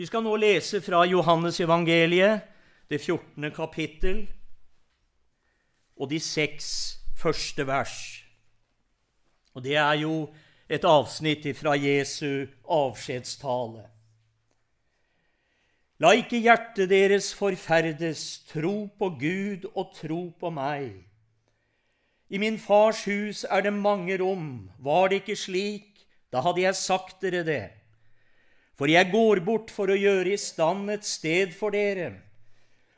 Vi skal nå lese fra Johannes evangeliet, det 14. kapittel, og de seks første vers. Og det er jo et avsnitt fra Jesu avskjedstale. La ikke hjertet deres forferdes, tro på Gud og tro på meg. I min fars hus er det mange rom, var det ikke slik, da hadde jeg sagt dere det. For jeg går bort for å gjøre i stand et sted for dere.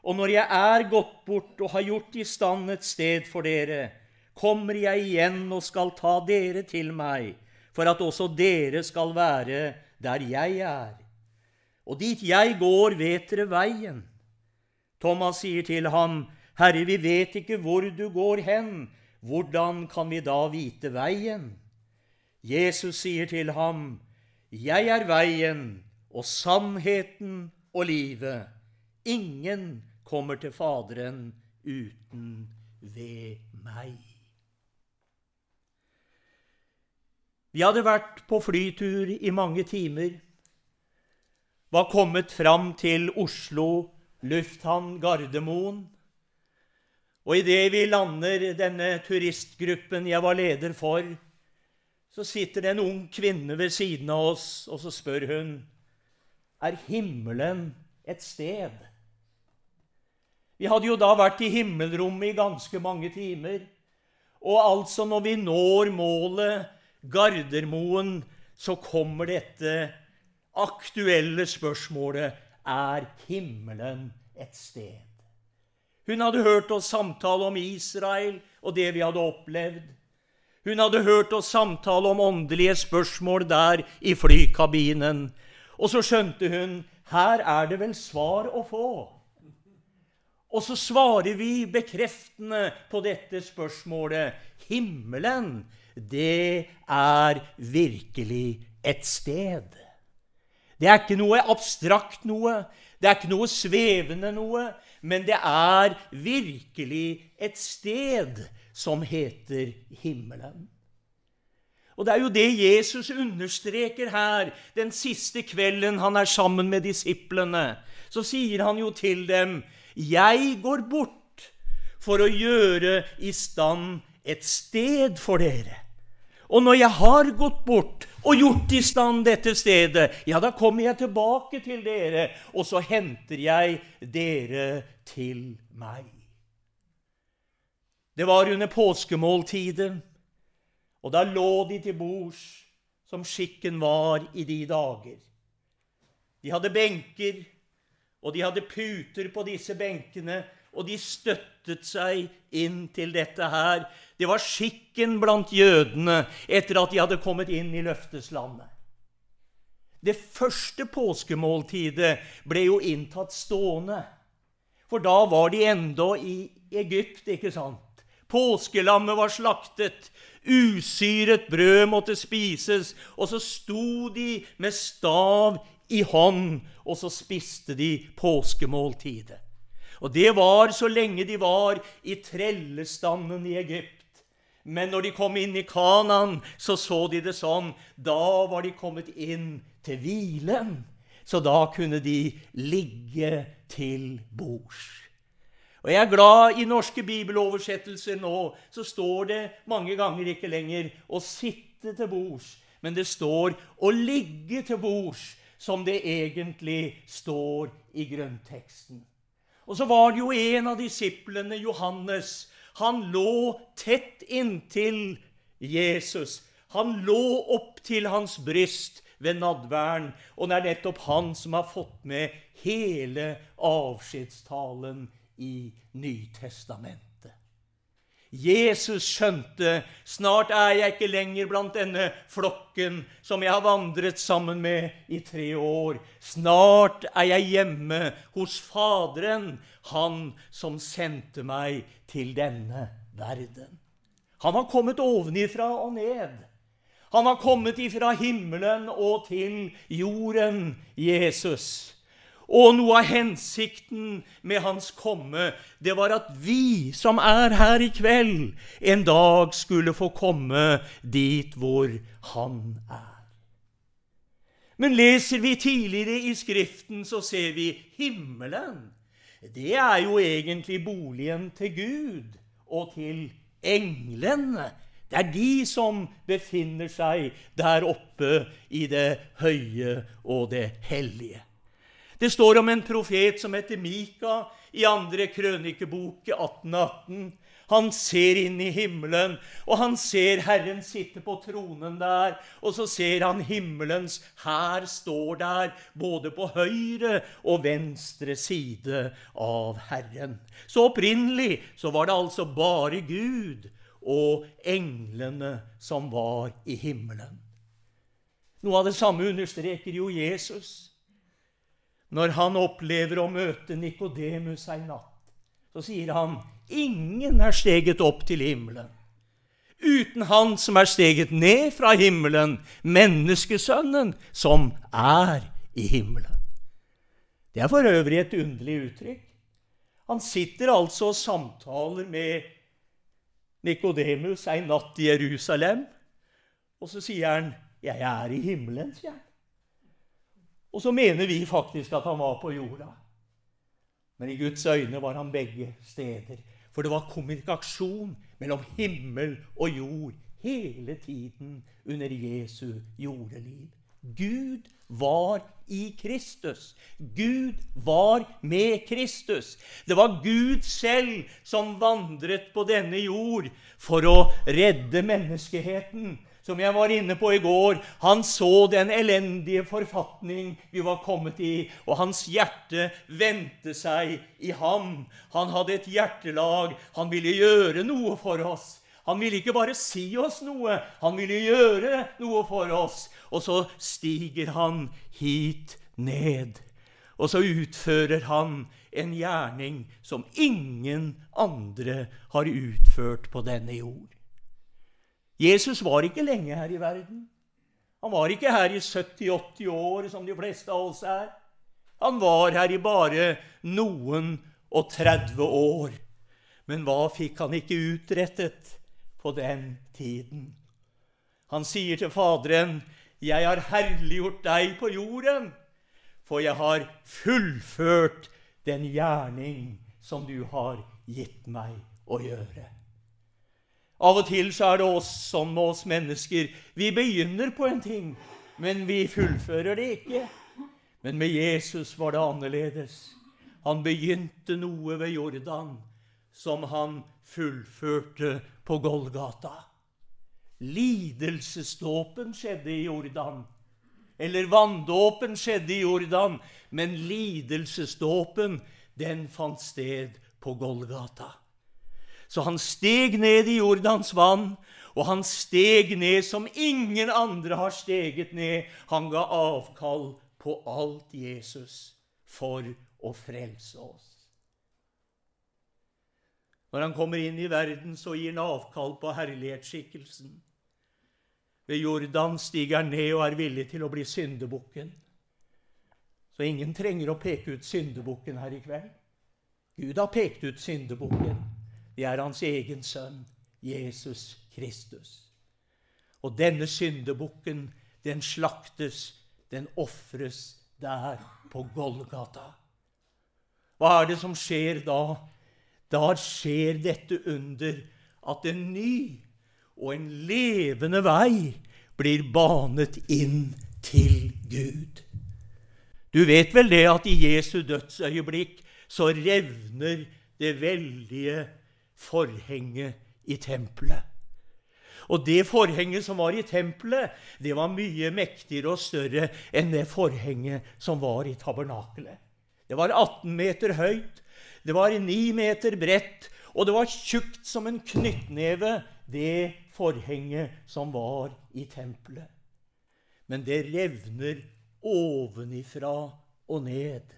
Og når jeg er gått bort og har gjort i stand et sted for dere, kommer jeg igjen og skal ta dere til meg, for at også dere skal være der jeg er. Og dit jeg går, vet dere veien. Thomas sier til ham, Herre, vi vet ikke hvor du går hen, hvordan kan vi da vite veien? Jesus sier til ham, jeg er veien og sannheten og livet. Ingen kommer til Faderen uten ved meg. Vi hadde vært på flytur i mange timer, var kommet fram til Oslo lufthavn Gardermoen. Og idet vi lander denne turistgruppen jeg var leder for, så sitter det en ung kvinne ved siden av oss, og så spør hun Er himmelen et sted? Vi hadde jo da vært i himmelrommet i ganske mange timer. Og altså, når vi når målet, Gardermoen, så kommer dette aktuelle spørsmålet Er himmelen et sted? Hun hadde hørt oss samtale om Israel og det vi hadde opplevd. Hun hadde hørt oss samtale om åndelige spørsmål der i flykabinen. Og så skjønte hun her er det vel svar å få. Og så svarer vi bekreftende på dette spørsmålet. Himmelen, det er virkelig et sted. Det er ikke noe abstrakt noe. Det er ikke noe svevende noe. Men det er virkelig et sted som heter himmelen. Og det er jo det Jesus understreker her den siste kvelden han er sammen med disiplene. Så sier han jo til dem, 'Jeg går bort for å gjøre i stand et sted for dere.' Og når jeg har gått bort og gjort i stand dette stedet, ja, da kommer jeg tilbake til dere, og så henter jeg dere til meg. Det var under påskemåltidet, og da lå de til bords som skikken var i de dager. De hadde benker, og de hadde puter på disse benkene, og de støttet seg inn til dette her. Det var skikken blant jødene etter at de hadde kommet inn i løfteslandet. Det første påskemåltidet ble jo inntatt stående, for da var de enda i Egypt, ikke sant? Påskelammet var slaktet, usyret brød måtte spises, og så sto de med stav i hånd, og så spiste de påskemåltidet. Og det var så lenge de var i trellestanden i Egypt. Men når de kom inn i Kanaan, så så de det sånn. Da var de kommet inn til hvilen. Så da kunne de ligge til bords. Og jeg er glad i norske bibeloversettelser nå. Så står det mange ganger ikke lenger 'å sitte til bords', men det står 'å ligge til bords', som det egentlig står i grønnteksten. Og så var det jo en av disiplene, Johannes. Han lå tett inntil Jesus. Han lå opp til hans bryst ved nadværen, og det er nettopp han som har fått med hele avskjedstalen i Nytestamentet. Jesus skjønte snart er jeg ikke lenger blant denne flokken som jeg har vandret sammen med i tre år. Snart er jeg hjemme hos Faderen, Han som sendte meg til denne verden. Han har kommet ovenifra og ned. Han har kommet ifra himmelen og til jorden, Jesus. Og noe av hensikten med hans komme, det var at vi som er her i kveld, en dag skulle få komme dit hvor han er. Men leser vi tidligere i Skriften, så ser vi himmelen. Det er jo egentlig boligen til Gud og til englene. Det er de som befinner seg der oppe i det høye og det hellige. Det står om en profet som heter Mika i andre krønikebok 1818. Han ser inn i himmelen, og han ser Herren sitte på tronen der. Og så ser han himmelens hær står der, både på høyre og venstre side av Herren. Så opprinnelig så var det altså bare Gud og englene som var i himmelen. Noe av det samme understreker jo Jesus når han opplever å møte Nikodemus ei natt, så sier han ingen er steget opp til himmelen uten Han som er steget ned fra himmelen, menneskesønnen som er i himmelen. Det er for øvrig et underlig uttrykk. Han sitter altså og samtaler med Nikodemus ei natt i Jerusalem, og så sier han 'Jeg er i himmelen', sier han. Og så mener vi faktisk at han var på jorda. Men i Guds øyne var han begge steder. For det var kommunikasjon mellom himmel og jord hele tiden under Jesu jordeliv. Gud var i Kristus. Gud var med Kristus. Det var Gud selv som vandret på denne jord for å redde menneskeheten som jeg var inne på i går, han så den elendige forfatning vi var kommet i, og hans hjerte vendte seg i ham. Han hadde et hjertelag. Han ville gjøre noe for oss. Han ville ikke bare si oss noe, han ville gjøre noe for oss. Og så stiger han hit ned. Og så utfører han en gjerning som ingen andre har utført på denne jord. Jesus var ikke lenge her i verden. Han var ikke her i 70-80 år, som de fleste av oss er. Han var her i bare noen og 30 år. Men hva fikk han ikke utrettet på den tiden? Han sier til Faderen, 'Jeg har herliggjort deg på jorden', for jeg har fullført den gjerning som du har gitt meg å gjøre. Av og til så er det oss som med oss mennesker. Vi begynner på en ting, men vi fullfører det ikke. Men med Jesus var det annerledes. Han begynte noe ved Jordan som han fullførte på Golgata. Lidelsesdåpen skjedde i Jordan. Eller vanndåpen skjedde i Jordan, men lidelsesdåpen, den fant sted på Golgata. Så han steg ned i Jordans vann, og han steg ned som ingen andre har steget ned. Han ga avkall på alt Jesus for å frelse oss. Når han kommer inn i verden, så gir han avkall på herlighetsskikkelsen. Ved Jordan stiger han ned og er villig til å bli syndebukken. Så ingen trenger å peke ut syndebukken her i kveld. Gud har pekt ut syndebukken. Det er hans egen sønn, Jesus Kristus. Og denne syndebukken, den slaktes, den ofres der på Golgata. Hva er det som skjer da? Da skjer dette under at en ny og en levende vei blir banet inn til Gud. Du vet vel det at i Jesu dødsøyeblikk så revner det veldige forhenget i tempelet. Og det forhenget som var i tempelet, det var mye mektigere og større enn det forhenget som var i tabernakelet. Det var 18 meter høyt, det var 9 meter bredt, og det var tjukt som en knyttneve, det forhenget som var i tempelet. Men det revner ovenifra og ned.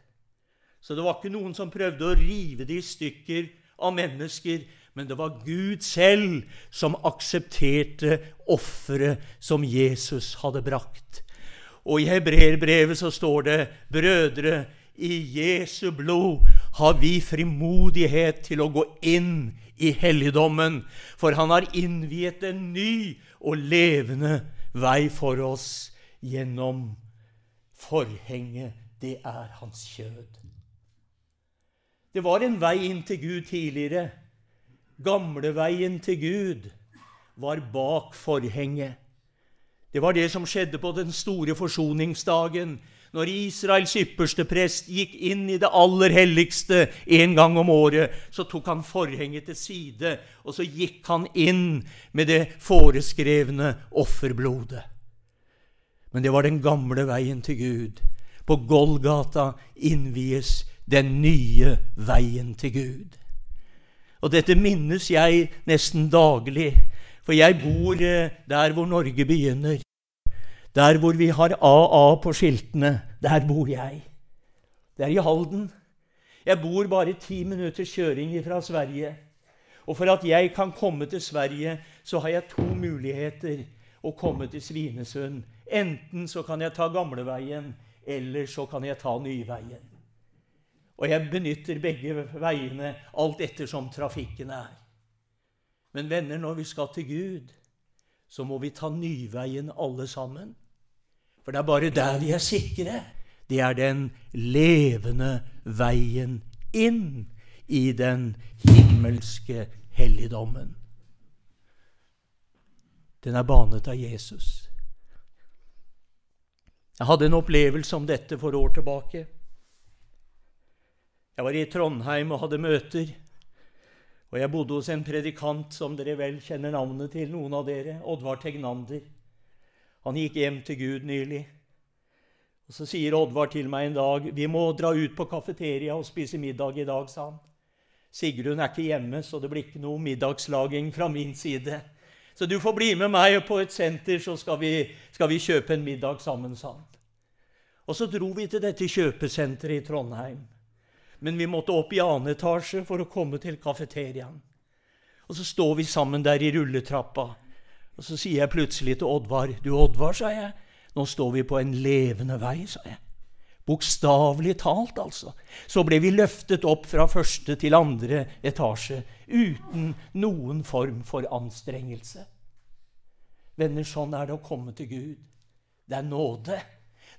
Så det var ikke noen som prøvde å rive det i stykker av mennesker, men det var Gud selv som aksepterte offeret som Jesus hadde brakt. Og i hebreerbrevet så står det, brødre, i Jesu blod har vi frimodighet til å gå inn i helligdommen, for han har innviet en ny og levende vei for oss gjennom forhenget. Det er hans kjød. Det var en vei inn til Gud tidligere. Gamleveien til Gud var bak forhenget. Det var det som skjedde på den store forsoningsdagen, når Israels ypperste prest gikk inn i det aller helligste en gang om året, så tok han forhenget til side, og så gikk han inn med det foreskrevne offerblodet. Men det var den gamle veien til Gud. På Golgata innvies Gud den nye veien til Gud. Og dette minnes jeg nesten daglig, for jeg bor eh, der hvor Norge begynner. Der hvor vi har AA på skiltene, der bor jeg. Det er i Halden. Jeg bor bare ti minutters kjøring fra Sverige. Og for at jeg kan komme til Sverige, så har jeg to muligheter å komme til Svinesund. Enten så kan jeg ta gamleveien, eller så kan jeg ta nyveien. Og jeg benytter begge veiene alt ettersom trafikken er. Men venner, når vi skal til Gud, så må vi ta nyveien alle sammen. For det er bare der vi er sikre. Det er den levende veien inn i den himmelske helligdommen. Den er banet av Jesus. Jeg hadde en opplevelse om dette for år tilbake. Jeg var i Trondheim og hadde møter. Og jeg bodde hos en predikant som dere vel kjenner navnet til, noen av dere, Oddvar Tegnander. Han gikk hjem til Gud nylig. Og Så sier Oddvar til meg en dag 'Vi må dra ut på kafeteria og spise middag i dag', sa han. Sigrun er ikke hjemme, så det blir ikke noe middagslaging fra min side. Så du får bli med meg på et senter, så skal vi, skal vi kjøpe en middag sammen, sa han. Og så dro vi til dette kjøpesenteret i Trondheim men vi måtte opp i annen etasje for å komme til kafeteriaen. Og så står vi sammen der i rulletrappa, og så sier jeg plutselig til Oddvar Du, Oddvar, sa jeg, nå står vi på en levende vei, sa jeg. Bokstavelig talt, altså. Så ble vi løftet opp fra første til andre etasje uten noen form for anstrengelse. Venner, sånn er det å komme til Gud. Det er nåde.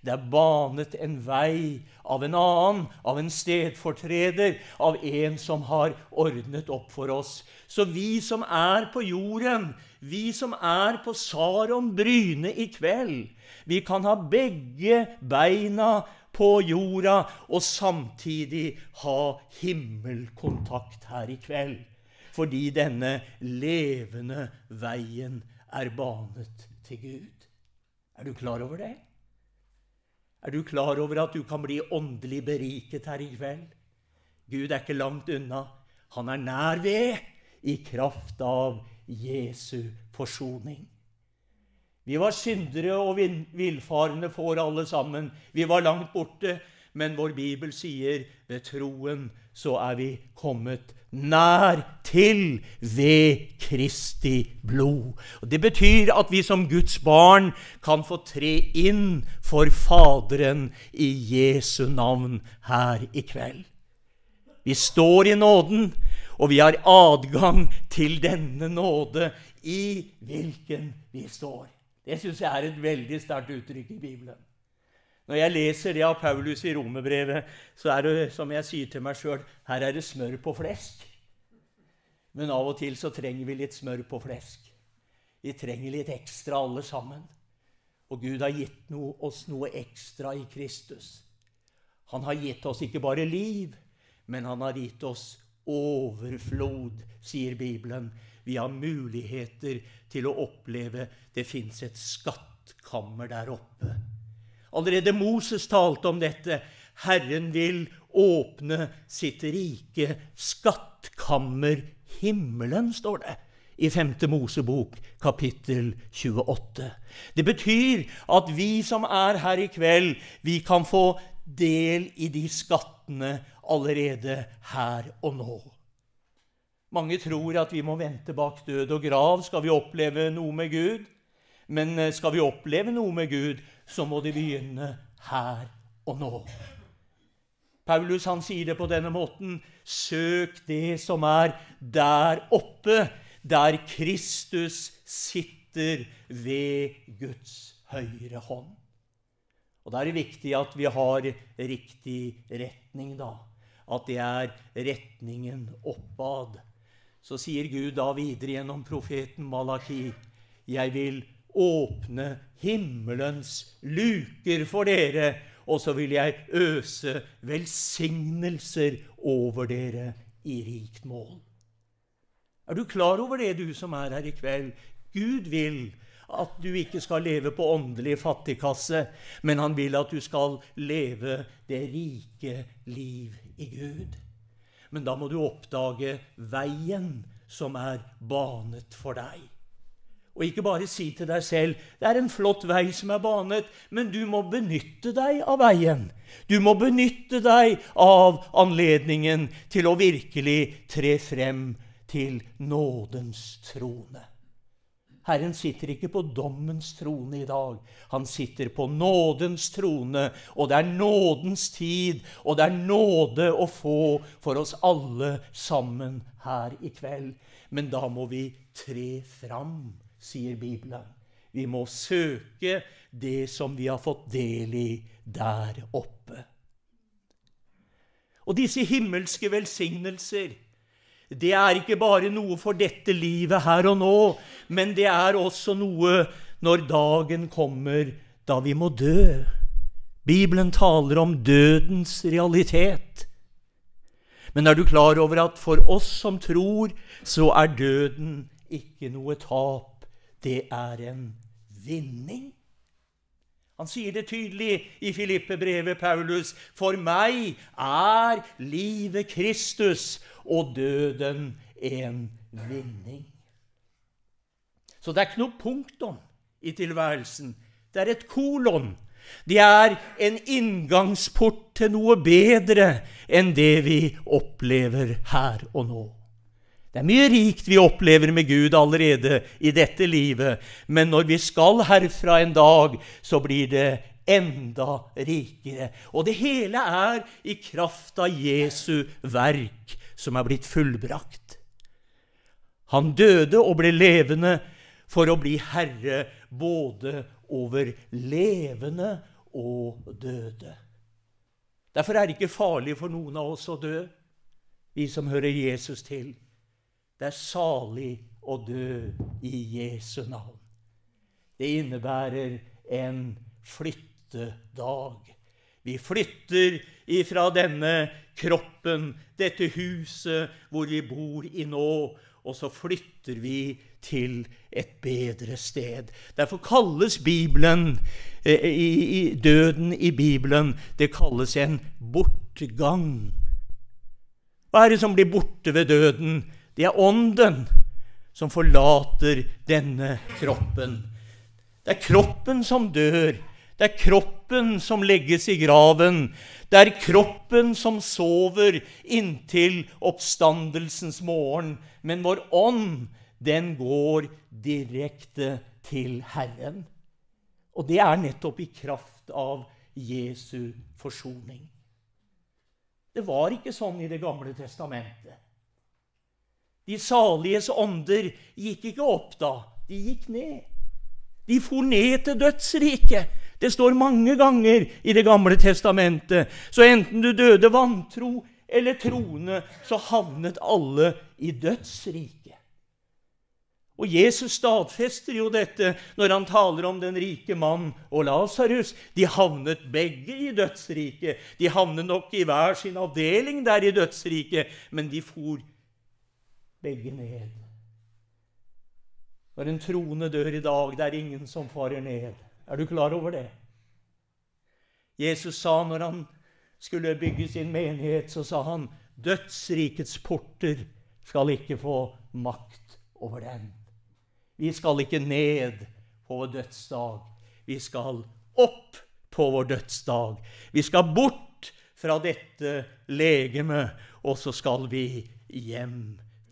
Det er banet en vei av en annen, av en stedfortreder, av en som har ordnet opp for oss. Så vi som er på jorden, vi som er på Sarom Bryne i kveld, vi kan ha begge beina på jorda og samtidig ha himmelkontakt her i kveld. Fordi denne levende veien er banet til Gud. Er du klar over det? Er du klar over at du kan bli åndelig beriket her i kveld? Gud er ikke langt unna. Han er nær ved i kraft av Jesu forsoning. Vi var syndere og villfarne for alle sammen. Vi var langt borte, men vår bibel sier ved troen så er vi kommet nær til ved Kristi blod. Og det betyr at vi som Guds barn kan få tre inn for Faderen i Jesu navn her i kveld. Vi står i nåden, og vi har adgang til denne nåde i hvilken vi står. Det syns jeg er et veldig sterkt uttrykk i Bibelen. Når jeg leser det av Paulus i romerbrevet, så er det som jeg sier til meg sjøl her er det smør på flesk. Men av og til så trenger vi litt smør på flesk. Vi trenger litt ekstra, alle sammen. Og Gud har gitt noe, oss noe ekstra i Kristus. Han har gitt oss ikke bare liv, men han har gitt oss overflod, sier Bibelen. Vi har muligheter til å oppleve det fins et skattkammer der oppe. Allerede Moses talte om dette. Herren vil åpne sitt rike skattkammer himmelen, står det i 5. Mosebok kapittel 28. Det betyr at vi som er her i kveld, vi kan få del i de skattene allerede her og nå. Mange tror at vi må vente bak død og grav skal vi oppleve noe med Gud. Men eh, skal vi oppleve noe med Gud, så må de begynne her og nå. Paulus han sier det på denne måten.: Søk det som er der oppe, der Kristus sitter ved Guds høyre hånd. Og Da er det viktig at vi har riktig retning, da. At det er retningen oppad. Så sier Gud da videre gjennom profeten Malaki.: Jeg vil åpne himmelens luker for dere, og så vil jeg øse velsignelser over dere i rikt mål. Er du klar over det, du som er her i kveld? Gud vil at du ikke skal leve på åndelig fattigkasse, men han vil at du skal leve det rike liv i Gud. Men da må du oppdage veien som er banet for deg. Og ikke bare si til deg selv 'Det er en flott vei som er banet', men du må benytte deg av veien. Du må benytte deg av anledningen til å virkelig tre frem til nådens trone. Herren sitter ikke på dommens trone i dag. Han sitter på nådens trone, og det er nådens tid, og det er nåde å få for oss alle sammen her i kveld. Men da må vi tre fram sier Bibelen. Vi må søke det som vi har fått del i der oppe. Og disse himmelske velsignelser, det er ikke bare noe for dette livet her og nå, men det er også noe når dagen kommer da vi må dø. Bibelen taler om dødens realitet. Men er du klar over at for oss som tror, så er døden ikke noe tap det er en vinning. Han sier det tydelig i Filippe-brevet, Paulus. For meg er livet Kristus og døden en vinning. Så det er ikke noe punktum i tilværelsen. Det er et kolon. Det er en inngangsport til noe bedre enn det vi opplever her og nå. Det er mye rikt vi opplever med Gud allerede i dette livet, men når vi skal herfra en dag, så blir det enda rikere. Og det hele er i kraft av Jesu verk som er blitt fullbrakt. Han døde og ble levende for å bli herre både over levende og døde. Derfor er det ikke farlig for noen av oss å dø, vi som hører Jesus til. Det er salig å dø i Jesu navn. Det innebærer en flyttedag. Vi flytter ifra denne kroppen, dette huset hvor vi bor i nå, og så flytter vi til et bedre sted. Derfor kalles Bibelen, eh, i, i døden i Bibelen, det kalles en bortgang. Hva er det som blir borte ved døden? Det er ånden som forlater denne kroppen. Det er kroppen som dør. Det er kroppen som legges i graven. Det er kroppen som sover inntil oppstandelsens morgen. Men vår ånd, den går direkte til Herren. Og det er nettopp i kraft av Jesu forsoning. Det var ikke sånn i Det gamle testamentet. De saliges ånder gikk ikke opp da. De gikk ned. De for ned til dødsriket. Det står mange ganger i Det gamle testamentet. Så enten du døde vantro eller troende, så havnet alle i dødsriket. Og Jesus stadfester jo dette når han taler om den rike mann og Lasarus. De havnet begge i dødsriket. De havnet nok i hver sin avdeling der i dødsriket, men de for begge ned. Når en trone dør i dag, det er ingen som farer ned. Er du klar over det? Jesus sa når han skulle bygge sin menighet, så sa han dødsrikets porter skal ikke få makt over den. Vi skal ikke ned på vår dødsdag. Vi skal opp på vår dødsdag. Vi skal bort fra dette legemet, og så skal vi hjem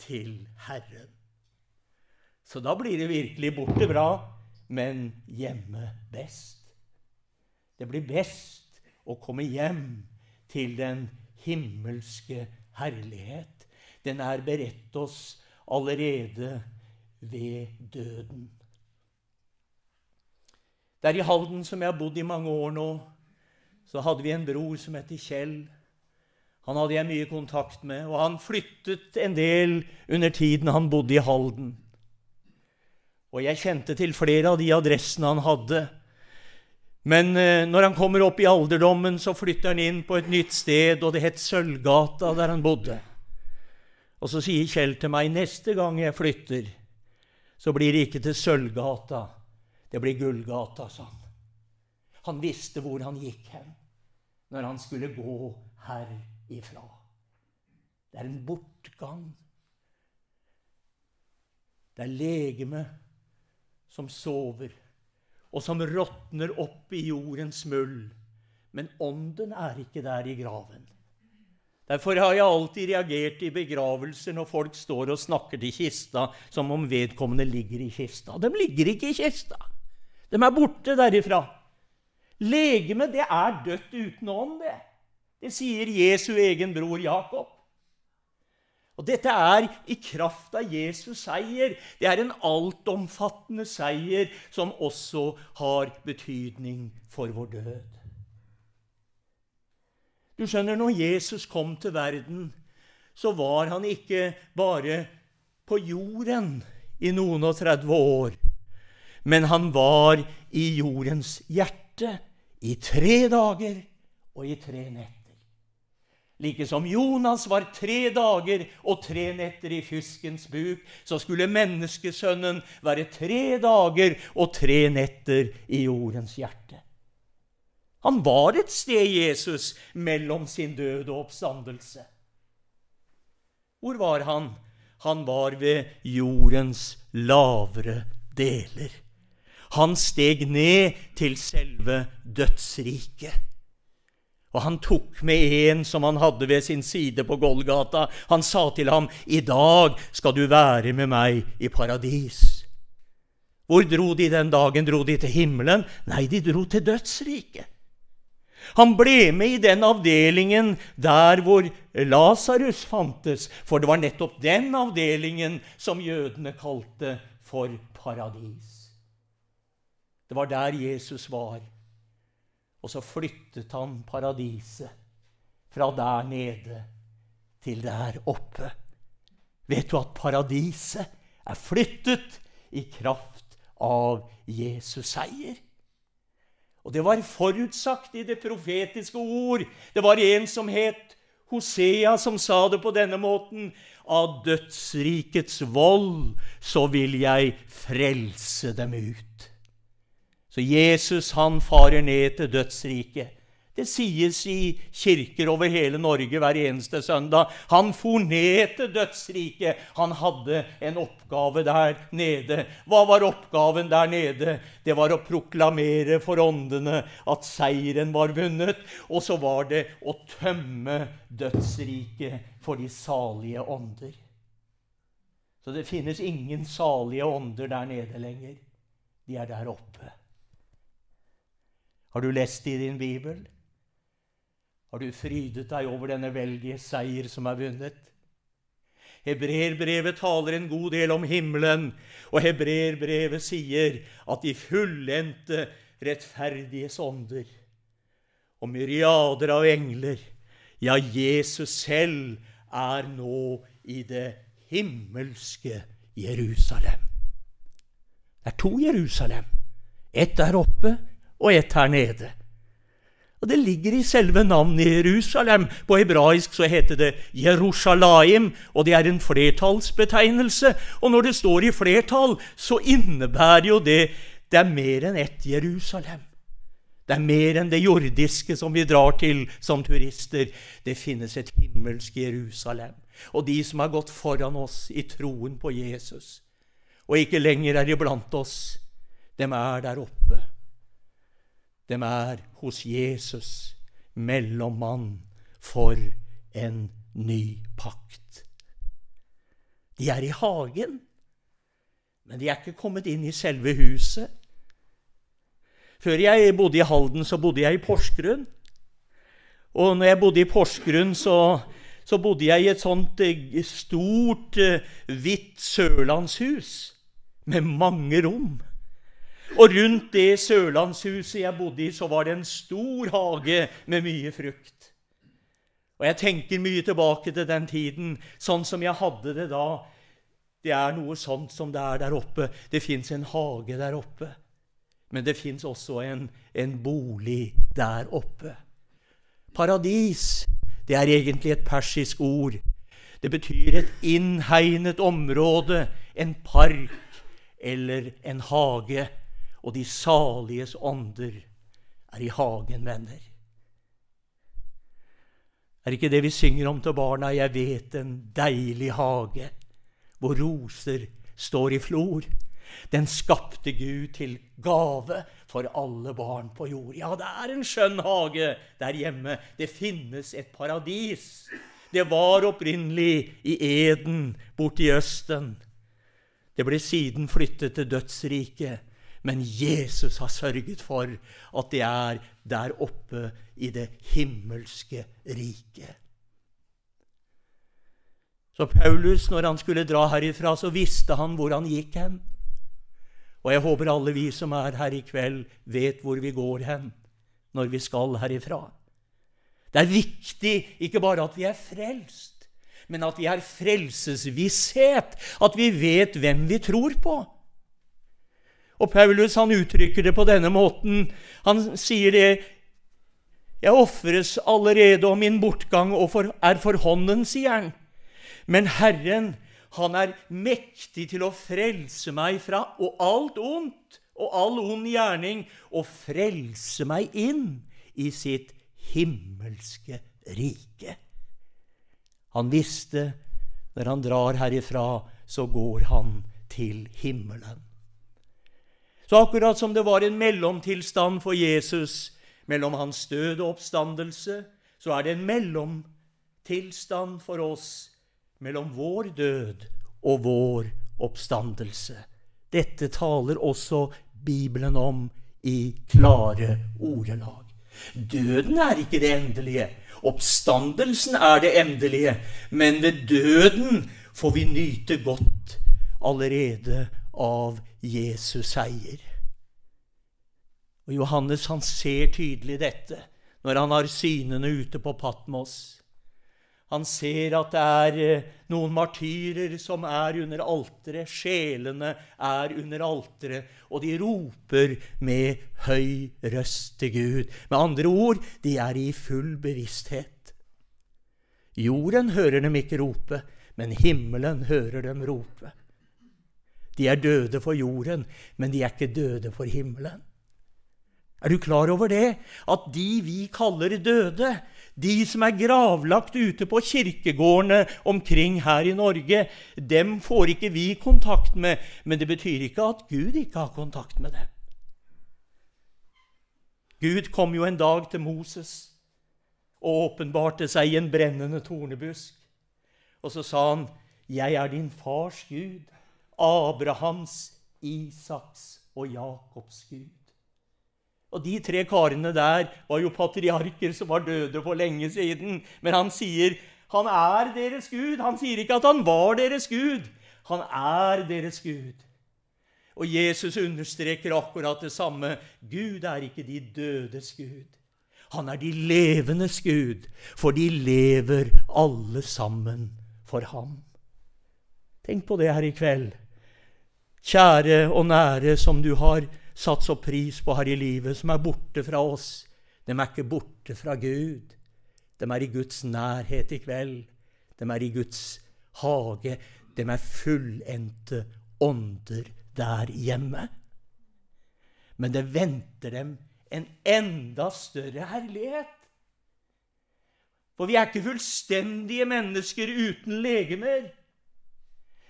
til Herren. Så da blir det virkelig borte bra, men hjemme best. Det blir best å komme hjem til den himmelske herlighet. Den er beredt oss allerede ved døden. Der i Halden, som jeg har bodd i mange år nå, så hadde vi en bror som heter Kjell. Han hadde jeg mye kontakt med, og han flyttet en del under tiden han bodde i Halden. Og jeg kjente til flere av de adressene han hadde. Men eh, når han kommer opp i alderdommen, så flytter han inn på et nytt sted, og det het Sølvgata, der han bodde. Og så sier Kjell til meg neste gang jeg flytter, så blir det ikke til Sølvgata, det blir Gullgata, sa han. Han visste hvor han gikk hen når han skulle gå her ifra. Det er en bortgang. Det er legemet som sover, og som råtner opp i jordens muld. Men ånden er ikke der i graven. Derfor har jeg alltid reagert i begravelser når folk står og snakker til kista som om vedkommende ligger i kista. De ligger ikke i kista. De er borte derifra. Legemet, det er dødt uten ånd, det. Det sier Jesu egen bror Jakob. Og dette er i kraft av Jesus seier. Det er en altomfattende seier som også har betydning for vår død. Du skjønner, når Jesus kom til verden, så var han ikke bare på jorden i noen og 30 år, men han var i jordens hjerte i tre dager og i tre nett. Like som Jonas var tre dager og tre netter i fiskens buk, så skulle menneskesønnen være tre dager og tre netter i jordens hjerte. Han var et sted, Jesus, mellom sin død og oppstandelse. Hvor var han? Han var ved jordens lavere deler. Han steg ned til selve dødsriket. Og han tok med en som han hadde ved sin side på Golgata. Han sa til ham, 'I dag skal du være med meg i paradis.' Hvor dro de den dagen? Dro de til himmelen? Nei, de dro til dødsriket. Han ble med i den avdelingen der hvor Lasarus fantes, for det var nettopp den avdelingen som jødene kalte for paradis. Det var der Jesus var og så flyttet han paradiset fra der nede til der oppe. Vet du at paradiset er flyttet i kraft av Jesus seier? Og det var forutsagt i det profetiske ord. Det var en som het Hosea, som sa det på denne måten. Av dødsrikets vold så vil jeg frelse dem ut. Så Jesus han farer ned til dødsriket. Det sies i kirker over hele Norge hver eneste søndag. Han for ned til dødsriket. Han hadde en oppgave der nede. Hva var oppgaven der nede? Det var å proklamere for åndene at seieren var vunnet. Og så var det å tømme dødsriket for de salige ånder. Så det finnes ingen salige ånder der nede lenger. De er der oppe. Har du lest i din bibel? Har du frydet deg over denne veldige seier som er vunnet? Hebreerbrevet taler en god del om himmelen, og hebreerbrevet sier at de fullendte rettferdiges ånder og myriader av engler, ja, Jesus selv er nå i det himmelske Jerusalem. Det er to Jerusalem. Ett der oppe, og ett her nede. Og Det ligger i selve navnet Jerusalem. På hebraisk så heter det Jerusalem, og det er en flertallsbetegnelse. Og når det står i flertall, så innebærer jo det det er mer enn ett Jerusalem. Det er mer enn det jordiske som vi drar til som turister. Det finnes et himmelsk Jerusalem. Og de som har gått foran oss i troen på Jesus, og ikke lenger er iblant oss, dem er der oppe. Dem er hos Jesus mellommann for en ny pakt. De er i hagen, men de er ikke kommet inn i selve huset. Før jeg bodde i Halden, så bodde jeg i Porsgrunn. Og når jeg bodde i Porsgrunn, så, så bodde jeg i et sånt eh, stort, eh, hvitt sørlandshus med mange rom. Og rundt det sørlandshuset jeg bodde i, så var det en stor hage med mye frukt. Og jeg tenker mye tilbake til den tiden, sånn som jeg hadde det da. Det er noe sånt som det er der oppe. Det fins en hage der oppe. Men det fins også en, en bolig der oppe. Paradis, det er egentlig et persisk ord. Det betyr et innhegnet område, en park eller en hage og de saliges ånder er i hagen, venner. Er ikke det vi synger om til barna 'Jeg vet en deilig hage', hvor roser står i flor? Den skapte Gud til gave for alle barn på jord. Ja, det er en skjønn hage der hjemme. Det finnes et paradis. Det var opprinnelig i Eden, borte i Østen. Det ble siden flyttet til dødsriket men Jesus har sørget for at de er der oppe i det himmelske riket. Så Paulus, når han skulle dra herifra, så visste han hvor han gikk hen. Og jeg håper alle vi som er her i kveld, vet hvor vi går hen når vi skal herifra. Det er viktig ikke bare at vi er frelst, men at vi har frelsesvisshet, at vi vet hvem vi tror på. Og Paulus han uttrykker det på denne måten. Han sier det Jeg ofres allerede og min bortgang og for, er for hånden, sier han. Men Herren, han er mektig til å frelse meg fra og alt ondt og all ond gjerning, og frelse meg inn i sitt himmelske rike. Han visste når han drar herifra, så går han til himmelen. Så akkurat som det var en mellomtilstand for Jesus mellom hans død og oppstandelse, så er det en mellomtilstand for oss mellom vår død og vår oppstandelse. Dette taler også Bibelen om i klare ordelag. Døden er ikke det endelige. Oppstandelsen er det endelige. Men ved døden får vi nyte godt allerede av Jesus. Jesus seier. Og Johannes han ser tydelig dette når han har synene ute på Patmos. Han ser at det er eh, noen martyrer som er under alteret. Sjelene er under alteret, og de roper med høy røst til Gud. Med andre ord, de er i full bevissthet. Jorden hører dem ikke rope, men himmelen hører dem rope. De er døde for jorden, men de er ikke døde for himmelen. Er du klar over det? At de vi kaller døde, de som er gravlagt ute på kirkegårdene omkring her i Norge, dem får ikke vi kontakt med, men det betyr ikke at Gud ikke har kontakt med dem. Gud kom jo en dag til Moses og åpenbarte seg i en brennende tornebusk. Og så sa han, 'Jeg er din fars Gud, Abrahams, Isaks og Jakobs Gud. Og De tre karene der var jo patriarker som var døde for lenge siden. Men han sier han er deres Gud. Han sier ikke at han var deres Gud. Han er deres Gud. Og Jesus understreker akkurat det samme. Gud er ikke de dødes Gud. Han er de levendes Gud, for de lever alle sammen for ham. Tenk på det her i kveld kjære og nære som du har satt så pris på her i livet, som er borte fra oss, De er ikke borte fra Gud. De er i Guds nærhet i kveld. De er i Guds hage. De er fullendte ånder der hjemme. Men det venter dem en enda større herlighet. For vi er ikke fullstendige mennesker uten legemer.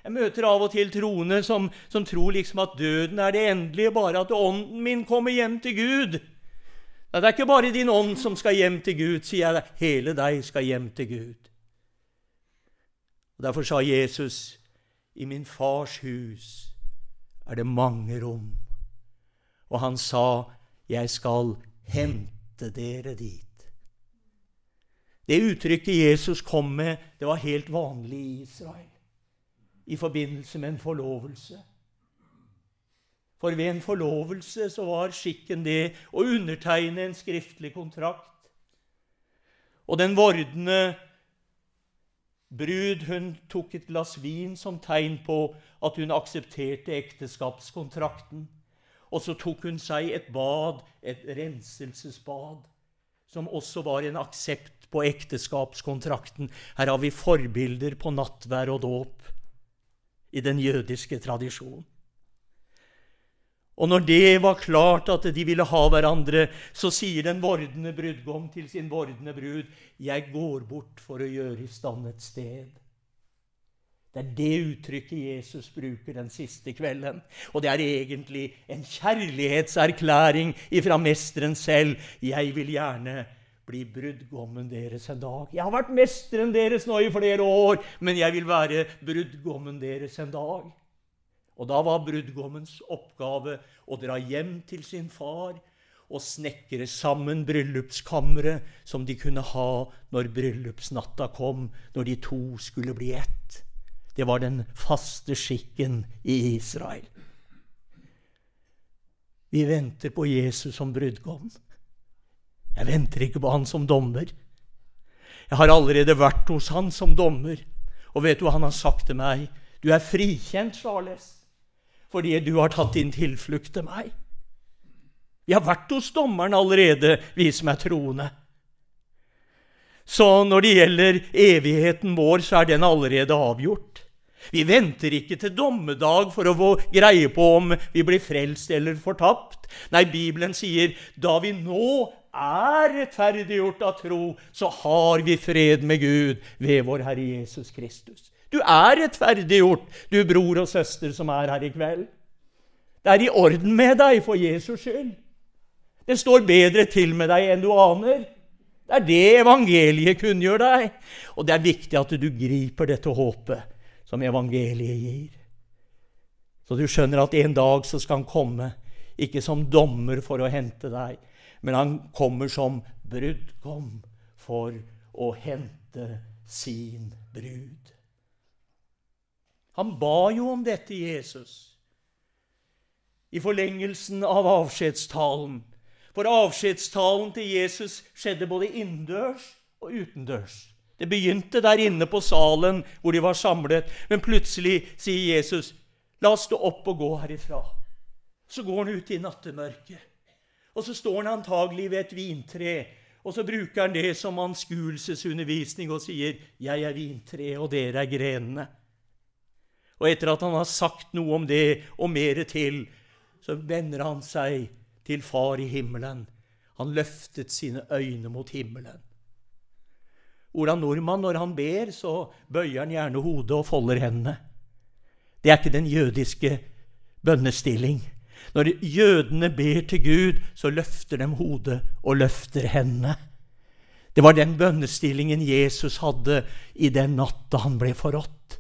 Jeg møter av og til troende som, som tror liksom at døden er det endelige, bare at ånden min kommer hjem til Gud. Nei, det er ikke bare din ånd som skal hjem til Gud, sier jeg. Hele deg skal hjem til Gud. Og Derfor sa Jesus, i min fars hus er det mange rom. Og han sa, jeg skal hente dere dit. Det uttrykket Jesus kom med, det var helt vanlig i Israel i forbindelse med en forlovelse. For ved en forlovelse så var skikken det å undertegne en skriftlig kontrakt. Og den vordende brud hun tok et glass vin som tegn på at hun aksepterte ekteskapskontrakten. Og så tok hun seg et bad, et renselsesbad, som også var en aksept på ekteskapskontrakten. Her har vi forbilder på nattvær og dåp i den jødiske tradisjonen. Og når det var klart at de ville ha hverandre, så sier den vordende brudgom til sin vordende brud, 'Jeg går bort for å gjøre i stand et sted'. Det er det uttrykket Jesus bruker den siste kvelden. Og det er egentlig en kjærlighetserklæring ifra Mesteren selv. 'Jeg vil gjerne' bli brudgommen deres en dag. Jeg har vært mesteren deres nå i flere år, men jeg vil være brudgommen deres en dag. Og da var brudgommens oppgave å dra hjem til sin far og snekre sammen bryllupskammeret som de kunne ha når bryllupsnatta kom, når de to skulle bli ett. Det var den faste skikken i Israel. Vi venter på Jesus som brudgom. Jeg venter ikke på han som dommer. Jeg har allerede vært hos han som dommer. Og vet du hva han har sagt til meg? Du er frikjent, Charles, fordi du har tatt din tilflukt til meg. Vi har vært hos dommeren allerede, vi som er troende. Så når det gjelder evigheten vår, så er den allerede avgjort. Vi venter ikke til dommedag for å få greie på om vi blir frelst eller fortapt. Nei, Bibelen sier da vi nå er rettferdiggjort av tro, så har vi fred med Gud ved vår Herre Jesus Kristus. Du er rettferdiggjort, du bror og søster som er her i kveld. Det er i orden med deg for Jesus skyld. Det står bedre til med deg enn du aner. Det er det evangeliet kunngjør deg. Og det er viktig at du griper dette håpet som evangeliet gir. Så du skjønner at en dag så skal han komme ikke som dommer for å hente deg, men han kommer som brudgom for å hente sin brud. Han ba jo om dette, Jesus, i forlengelsen av avskjedstalen. For avskjedstalen til Jesus skjedde både innendørs og utendørs. Det begynte der inne på salen hvor de var samlet, men plutselig sier Jesus, 'La oss stå opp og gå herifra'. Så går han ut i nattemørket. Og så står han antagelig ved et vintre, og så bruker han det som anskuelsesundervisning og sier 'Jeg er vintreet, og dere er grenene'. Og etter at han har sagt noe om det og mere til, så vender han seg til Far i himmelen. Han løftet sine øyne mot himmelen. Ola Nordmann, når han ber, så bøyer han gjerne hodet og folder hendene. Det er ikke den jødiske bønnestilling. Når jødene ber til Gud, så løfter de hodet og løfter hendene. Det var den bønnestillingen Jesus hadde i den natta han ble forrådt.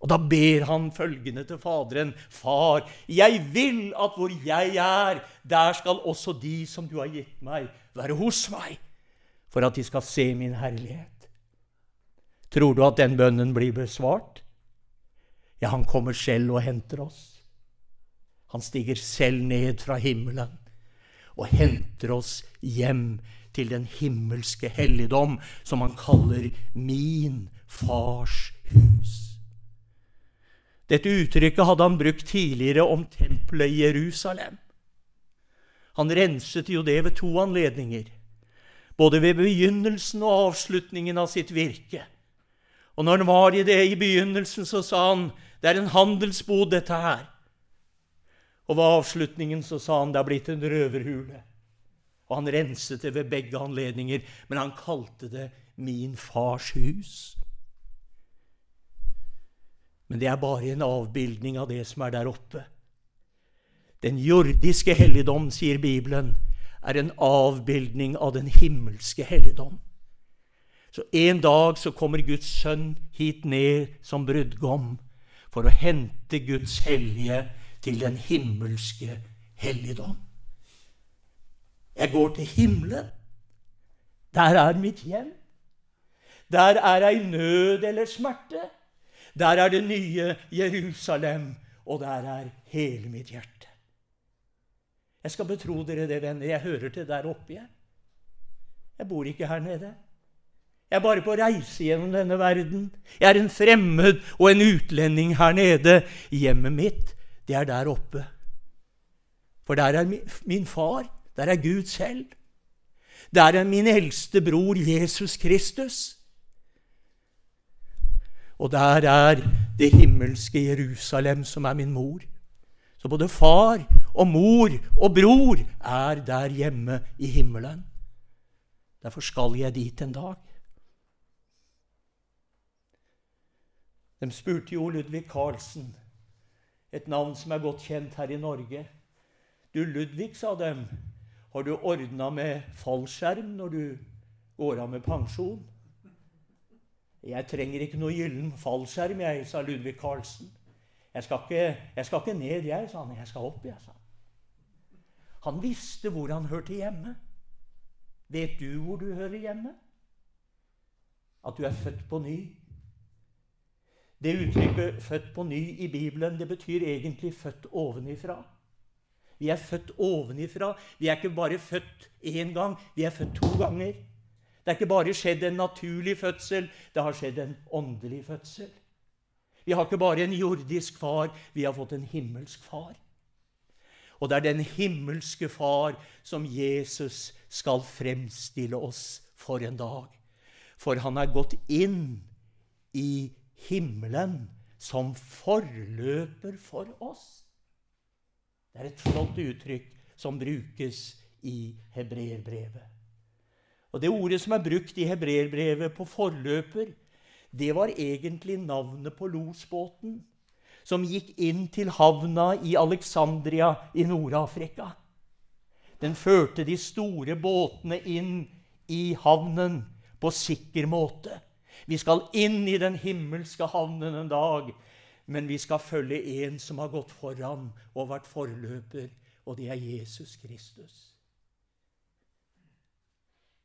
Og da ber han følgende til Faderen.: Far, jeg vil at hvor jeg er, der skal også de som du har gitt meg, være hos meg, for at de skal se min herlighet. Tror du at den bønnen blir besvart? Ja, han kommer selv og henter oss. Han stiger selv ned fra himmelen og henter oss hjem til den himmelske helligdom, som han kaller min fars hus. Dette uttrykket hadde han brukt tidligere om tempelet i Jerusalem. Han renset jo det ved to anledninger, både ved begynnelsen og avslutningen av sitt virke. Og når han var i det i begynnelsen, så sa han det er en handelsbod, dette her. Og ved avslutningen så sa han det er blitt en røverhule. Og han renset det ved begge anledninger, men han kalte det min fars hus. Men det er bare en avbildning av det som er der oppe. Den jordiske helligdom, sier Bibelen, er en avbildning av den himmelske helligdom. Så en dag så kommer Guds sønn hit ned som brudgom for å hente Guds hellige til den himmelske helligdom. Jeg går til himmelen. Der er mitt hjem. Der er ei nød eller smerte. Der er det nye Jerusalem, og der er hele mitt hjerte. Jeg skal betro dere det, venner. Jeg hører til der oppe, jeg. Jeg bor ikke her nede. Jeg er bare på reise gjennom denne verden. Jeg er en fremmed og en utlending her nede. Hjemmet mitt det er der oppe. For der er min far, der er Gud selv. Der er min eldste bror Jesus Kristus. Og der er det himmelske Jerusalem, som er min mor. Så både far og mor og bror er der hjemme i himmelen. Derfor skal jeg dit en dag. De spurte jo Ludvig Carlsen et navn som er godt kjent her i Norge. Du, Ludvig, sa dem, har du ordna med fallskjerm når du går av med pensjon? Jeg trenger ikke noe gyllen fallskjerm, jeg, sa Ludvig Carlsen. Jeg skal, ikke, jeg skal ikke ned, jeg, sa han. Jeg skal opp, jeg, sa han. Han visste hvor han hørte hjemme. Vet du hvor du hører hjemme? At du er født på ny det uttrykket 'født på ny' i Bibelen det betyr egentlig 'født ovenifra'. Vi er født ovenifra. Vi er ikke bare født én gang, vi er født to ganger. Det er ikke bare skjedd en naturlig fødsel, det har skjedd en åndelig fødsel. Vi har ikke bare en jordisk far, vi har fått en himmelsk far. Og det er den himmelske far som Jesus skal fremstille oss for en dag. For han er gått inn i himmelen som forløper for oss. Det er et flott uttrykk som brukes i hebreerbrevet. Og det ordet som er brukt i hebreerbrevet på forløper, det var egentlig navnet på losbåten som gikk inn til havna i Alexandria i Nord-Afrika. Den førte de store båtene inn i havnen på sikker måte. Vi skal inn i den himmelske havnen en dag, men vi skal følge en som har gått foran og vært forløper, og det er Jesus Kristus.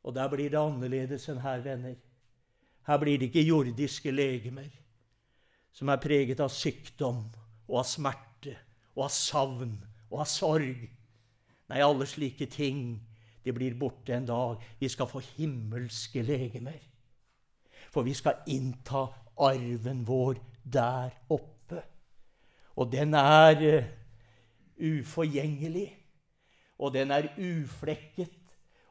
Og der blir det annerledes enn her, venner. Her blir det ikke jordiske legemer som er preget av sykdom og av smerte og av savn og av sorg. Nei, alle slike ting. Det blir borte en dag. Vi skal få himmelske legemer for vi skal innta arven vår der oppe. Og den er eh, uforgjengelig, og den er uflekket,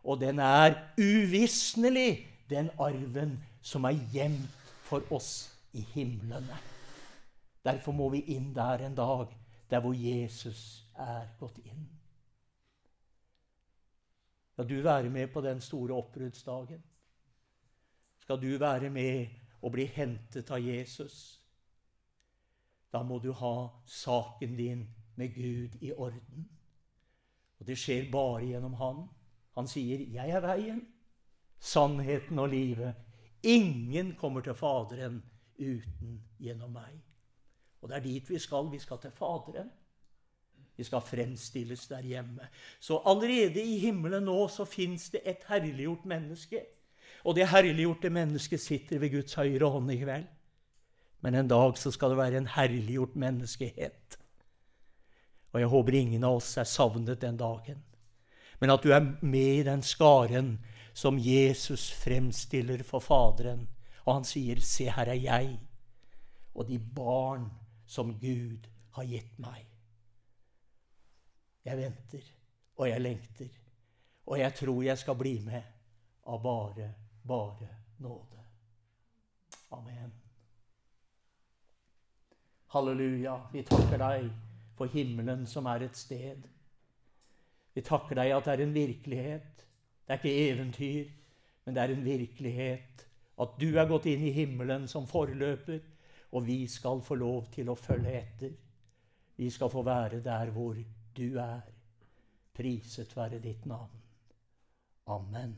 og den er uvisnelig, den arven som er gjemt for oss i himlene. Derfor må vi inn der en dag, der hvor Jesus er gått inn. Ja, du være med på den store oppryddsdagen skal du være med og bli hentet av Jesus. Da må du ha saken din med Gud i orden. Og det skjer bare gjennom Han. Han sier, 'Jeg er veien, sannheten og livet'. Ingen kommer til Faderen uten gjennom meg. Og det er dit vi skal. Vi skal til Faderen. Vi skal fremstilles der hjemme. Så allerede i himmelen nå så fins det et herliggjort menneske. Og det herliggjorte mennesket sitter ved Guds høyre hånd i kveld. Men en dag så skal det være en herliggjort menneskehet. Og jeg håper ingen av oss er savnet den dagen. Men at du er med i den skaren som Jesus fremstiller for Faderen. Og han sier, 'Se, her er jeg, og de barn som Gud har gitt meg'. Jeg venter, og jeg lengter, og jeg tror jeg skal bli med av bare bare nåde. Amen. Halleluja, vi takker deg for himmelen som er et sted. Vi takker deg at det er en virkelighet. Det er ikke eventyr, men det er en virkelighet. At du er gått inn i himmelen som forløper, og vi skal få lov til å følge etter. Vi skal få være der hvor du er. Priset være ditt navn. Amen.